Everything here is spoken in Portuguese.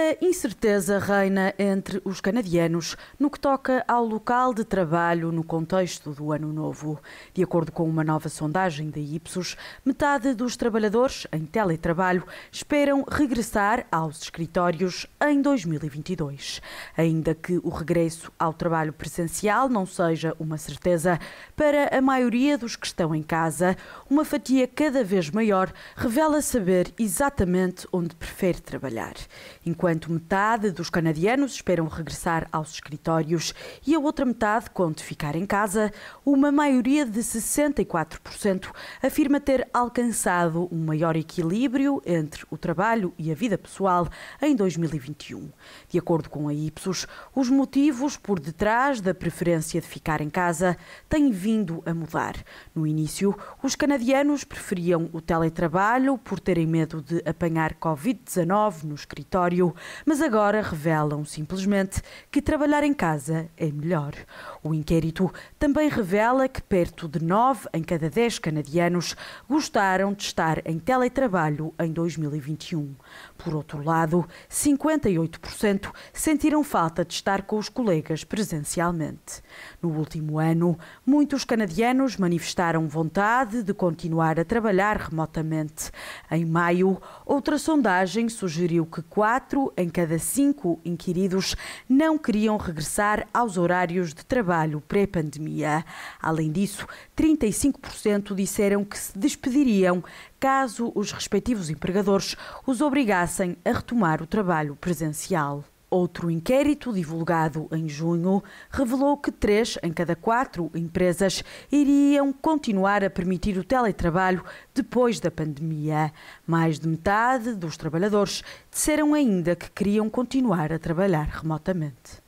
A incerteza reina entre os canadianos no que toca ao local de trabalho no contexto do Ano Novo. De acordo com uma nova sondagem da Ipsos, metade dos trabalhadores em teletrabalho esperam regressar aos escritórios em 2022. Ainda que o regresso ao trabalho presencial não seja uma certeza, para a maioria dos que estão em casa, uma fatia cada vez maior revela saber exatamente onde prefere trabalhar. Enquanto enquanto metade dos canadianos esperam regressar aos escritórios e a outra metade quando ficar em casa, uma maioria de 64% afirma ter alcançado um maior equilíbrio entre o trabalho e a vida pessoal em 2021. De acordo com a Ipsos, os motivos por detrás da preferência de ficar em casa têm vindo a mudar. No início, os canadianos preferiam o teletrabalho por terem medo de apanhar Covid-19 no escritório mas agora revelam simplesmente que trabalhar em casa é melhor. O inquérito também revela que perto de 9 em cada 10 canadianos gostaram de estar em teletrabalho em 2021. Por outro lado, 58% sentiram falta de estar com os colegas presencialmente. No último ano, muitos canadianos manifestaram vontade de continuar a trabalhar remotamente. Em maio, outra sondagem sugeriu que 4 em cada cinco inquiridos não queriam regressar aos horários de trabalho pré-pandemia. Além disso, 35% disseram que se despediriam caso os respectivos empregadores os obrigassem a retomar o trabalho presencial. Outro inquérito, divulgado em junho, revelou que três em cada quatro empresas iriam continuar a permitir o teletrabalho depois da pandemia. Mais de metade dos trabalhadores disseram ainda que queriam continuar a trabalhar remotamente.